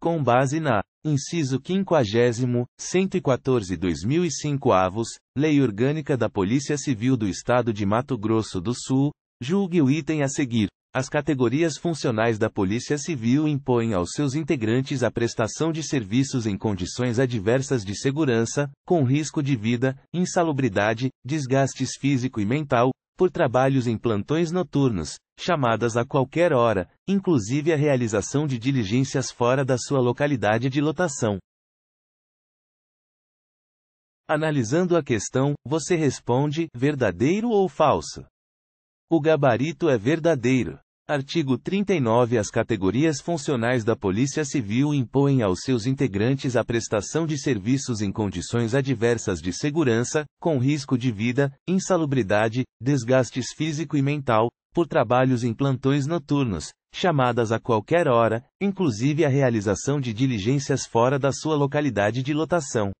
com base na inciso 50 114 2005 avos, Lei Orgânica da Polícia Civil do Estado de Mato Grosso do Sul, julgue o item a seguir. As categorias funcionais da Polícia Civil impõem aos seus integrantes a prestação de serviços em condições adversas de segurança, com risco de vida, insalubridade, desgastes físico e mental, por trabalhos em plantões noturnos, chamadas a qualquer hora, inclusive a realização de diligências fora da sua localidade de lotação. Analisando a questão, você responde: verdadeiro ou falso? O gabarito é verdadeiro. Artigo 39 As categorias funcionais da Polícia Civil impõem aos seus integrantes a prestação de serviços em condições adversas de segurança, com risco de vida, insalubridade, desgastes físico e mental, por trabalhos em plantões noturnos, chamadas a qualquer hora, inclusive a realização de diligências fora da sua localidade de lotação.